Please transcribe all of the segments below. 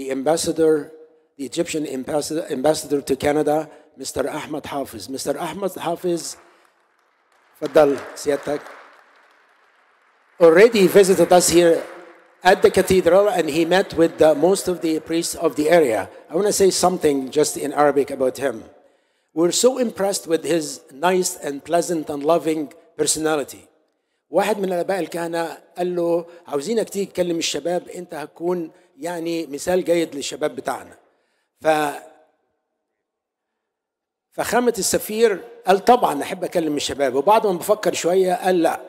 the ambassador, the Egyptian ambassador, ambassador to Canada, Mr. Ahmed Hafiz. Mr. Ahmed Hafiz, Fadal Siatak, already visited us here at the cathedral and he met with the, most of the priests of the area. I want to say something just in Arabic about him. We're so impressed with his nice and pleasant and loving personality. واحد من اباء الكهنه قال له عاوزينك تيجي تكلم الشباب انت هتكون يعني مثال جيد للشباب بتاعنا ف فخامة السفير قال طبعا احب اكلم الشباب وبعد ما بفكر شويه قال لا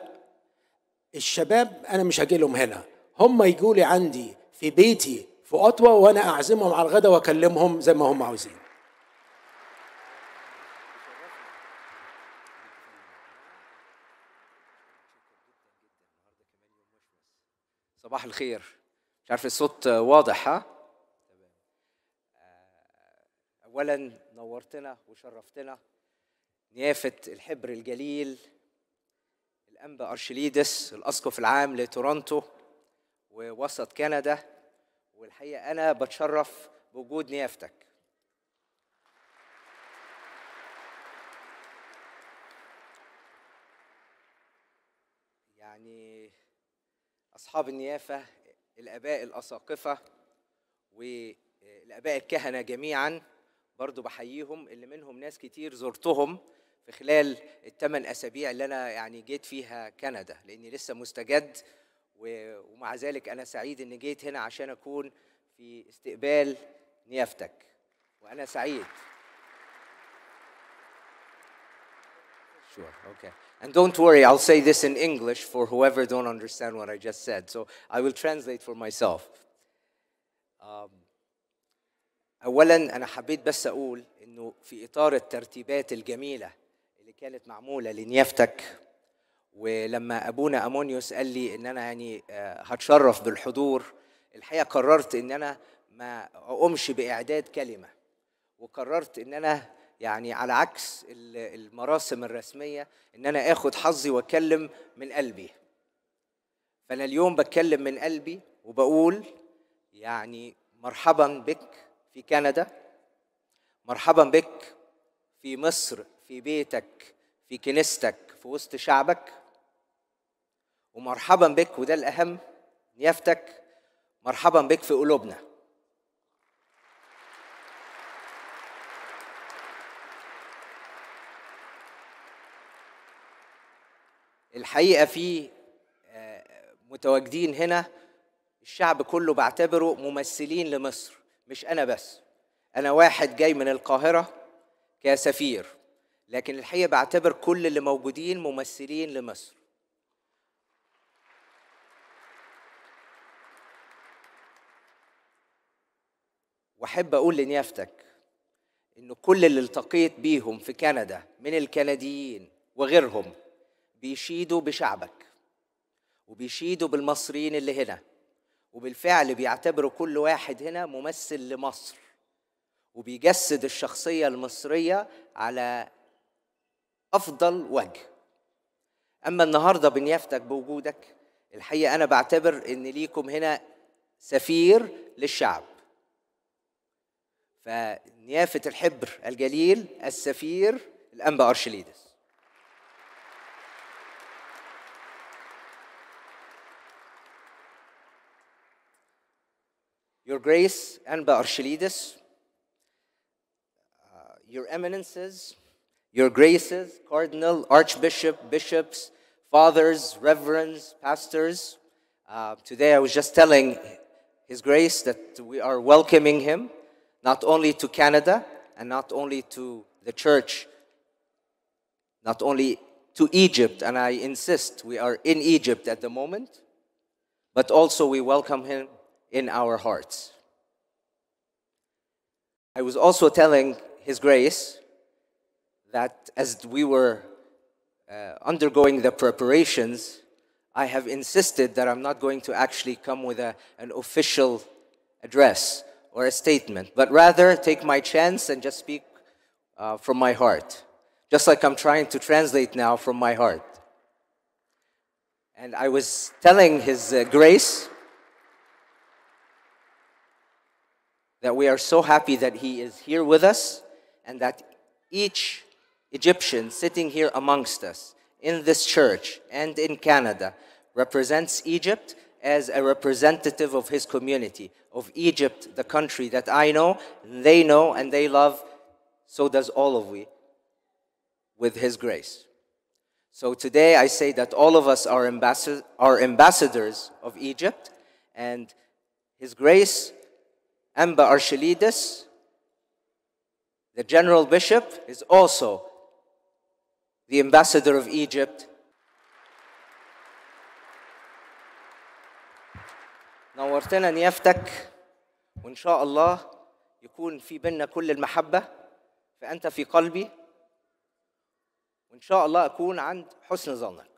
الشباب انا مش هاجي لهم هنا هم يجوا لي عندي في بيتي في قطوه وانا اعزمهم على الغدا واكلمهم زي ما هم عاوزين صباح الخير مش عارف الصوت واضح ها اولا نورتنا وشرفتنا نيافه الحبر الجليل الانبا ارشليدس الاسقف العام لتورنتو ووسط كندا والحقيقه انا بتشرف بوجود نيافتك يعني أصحاب النيافة الآباء الأساقفة والآباء الكهنة جميعا برضو بحييهم اللي منهم ناس كتير زرتهم في خلال الثمان أسابيع اللي أنا يعني جيت فيها كندا لأني لسه مستجد ومع ذلك أنا سعيد إني جيت هنا عشان أكون في استقبال نيافتك وأنا سعيد Sure, okay. And don't worry, I'll say this in English for whoever don't understand what I just said. So I will translate for myself. Um, أولا أنا حبيت بس أقول إنه في إطار الترتيبات الجميلة اللي كانت معمولة لنيافتك ولما أبونا أمونيوس قال لي إن أنا يعني آه، هتشرف بالحضور الحقيقة قررت إن أنا ما أقومش بإعداد كلمة وقررت إن أنا يعني على عكس المراسم الرسميه ان انا اخد حظي وأكلم من قلبي فانا اليوم بتكلم من قلبي وبقول يعني مرحبا بك في كندا مرحبا بك في مصر في بيتك في كنيستك في وسط شعبك ومرحبا بك وده الاهم نيافتك مرحبا بك في قلوبنا الحقيقه في آه، متواجدين هنا الشعب كله بعتبره ممثلين لمصر مش انا بس انا واحد جاي من القاهره كسفير لكن الحقيقه بعتبر كل اللي موجودين ممثلين لمصر واحب اقول لنيافتك ان كل اللي التقيت بيهم في كندا من الكنديين وغيرهم بيشيدوا بشعبك وبيشيدوا بالمصريين اللي هنا وبالفعل بيعتبروا كل واحد هنا ممثل لمصر وبيجسد الشخصية المصرية على أفضل وجه أما النهاردة بنيافتك بوجودك الحقيقة أنا بعتبر إن ليكم هنا سفير للشعب فنيافة الحبر الجليل السفير الأنبا أرشليدس Your Grace and Arshilidis, uh, Your Eminences, Your Graces, Cardinal, Archbishop, Bishops, Fathers, Reverends, Pastors. Uh, today I was just telling His Grace that we are welcoming him not only to Canada and not only to the church, not only to Egypt, and I insist we are in Egypt at the moment, but also we welcome him in our hearts. I was also telling His Grace that as we were uh, undergoing the preparations, I have insisted that I'm not going to actually come with a, an official address or a statement, but rather take my chance and just speak uh, from my heart, just like I'm trying to translate now from my heart. And I was telling His uh, Grace that we are so happy that he is here with us and that each Egyptian sitting here amongst us in this church and in Canada represents Egypt as a representative of his community, of Egypt, the country that I know, they know, and they love. So does all of we with his grace. So today I say that all of us are, ambassadors of Egypt, and his grace Amba Archilides, the general bishop, is also the ambassador of Egypt. نورتنا نيافتك وإن شاء الله يكون في بيننا كل المحبة فأنت في قلبي وإن شاء الله أكون عند حسن ظنك